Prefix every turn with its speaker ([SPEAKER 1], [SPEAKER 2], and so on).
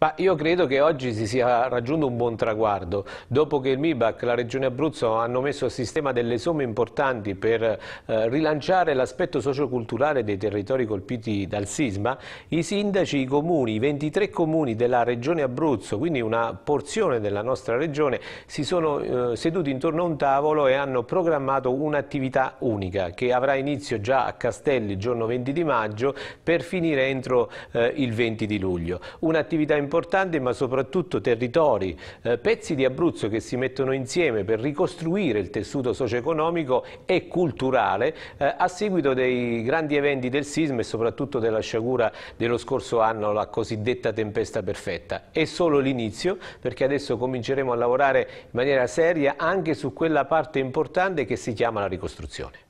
[SPEAKER 1] Ma io credo che oggi si sia raggiunto un buon traguardo. Dopo che il MIBAC e la Regione Abruzzo hanno messo a sistema delle somme importanti per eh, rilanciare l'aspetto socioculturale dei territori colpiti dal sisma, i sindaci, i comuni, i 23 comuni della Regione Abruzzo, quindi una porzione della nostra regione, si sono eh, seduti intorno a un tavolo e hanno programmato un'attività unica che avrà inizio già a Castelli il giorno 20 di maggio per finire entro eh, il 20 di luglio. Un'attività importante importanti ma soprattutto territori, eh, pezzi di Abruzzo che si mettono insieme per ricostruire il tessuto socio-economico e culturale eh, a seguito dei grandi eventi del sisma e soprattutto della sciagura dello scorso anno, la cosiddetta tempesta perfetta. È solo l'inizio perché adesso cominceremo a lavorare in maniera seria anche su quella parte importante che si chiama la ricostruzione.